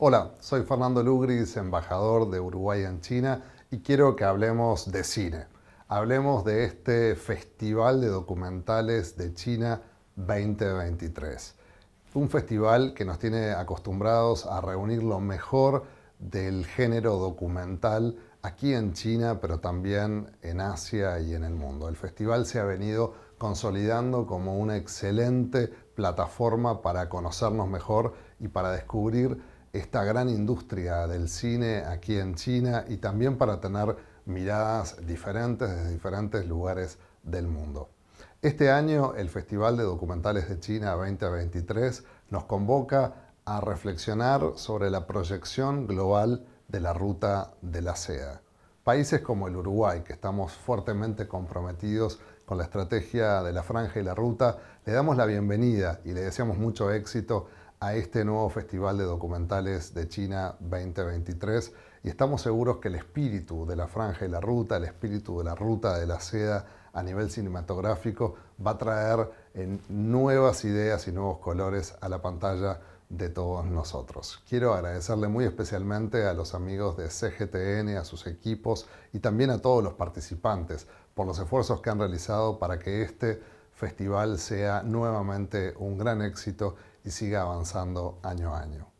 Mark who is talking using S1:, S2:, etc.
S1: Hola, soy Fernando Lugris, embajador de Uruguay en China, y quiero que hablemos de cine. Hablemos de este Festival de Documentales de China 2023. Un festival que nos tiene acostumbrados a reunir lo mejor del género documental aquí en China, pero también en Asia y en el mundo. El festival se ha venido consolidando como una excelente plataforma para conocernos mejor y para descubrir esta gran industria del cine aquí en China y también para tener miradas diferentes desde diferentes lugares del mundo. Este año el Festival de Documentales de China 2023 nos convoca a reflexionar sobre la proyección global de la ruta de la seda. Países como el Uruguay, que estamos fuertemente comprometidos con la estrategia de la franja y la ruta, le damos la bienvenida y le deseamos mucho éxito a este nuevo Festival de Documentales de China 2023 y estamos seguros que el espíritu de la franja y la ruta, el espíritu de la ruta de la seda a nivel cinematográfico va a traer eh, nuevas ideas y nuevos colores a la pantalla de todos nosotros. Quiero agradecerle muy especialmente a los amigos de CGTN, a sus equipos y también a todos los participantes por los esfuerzos que han realizado para que este festival sea nuevamente un gran éxito y siga avanzando año a año.